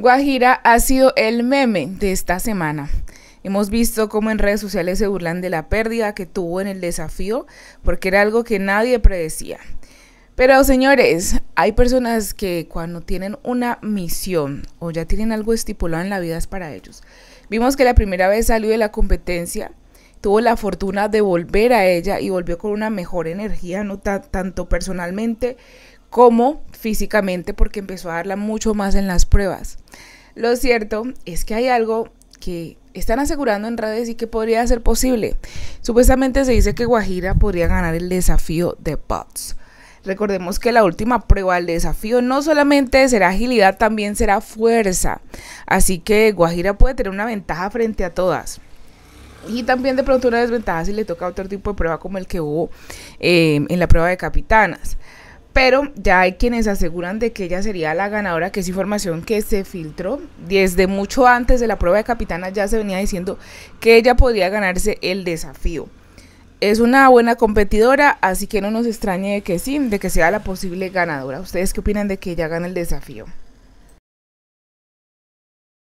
Guajira ha sido el meme de esta semana. Hemos visto cómo en redes sociales se burlan de la pérdida que tuvo en el desafío, porque era algo que nadie predecía. Pero señores, hay personas que cuando tienen una misión o ya tienen algo estipulado en la vida es para ellos. Vimos que la primera vez salió de la competencia, tuvo la fortuna de volver a ella y volvió con una mejor energía, no tanto personalmente como físicamente porque empezó a darla mucho más en las pruebas. Lo cierto es que hay algo que están asegurando en redes y que podría ser posible. Supuestamente se dice que Guajira podría ganar el desafío de POTS. Recordemos que la última prueba del desafío no solamente será agilidad, también será fuerza. Así que Guajira puede tener una ventaja frente a todas. Y también de pronto una desventaja si le toca otro tipo de prueba como el que hubo eh, en la prueba de capitanas pero ya hay quienes aseguran de que ella sería la ganadora, que es información que se filtró. Desde mucho antes de la prueba de capitana ya se venía diciendo que ella podría ganarse el desafío. Es una buena competidora, así que no nos extrañe de que sí, de que sea la posible ganadora. ¿Ustedes qué opinan de que ella gane el desafío?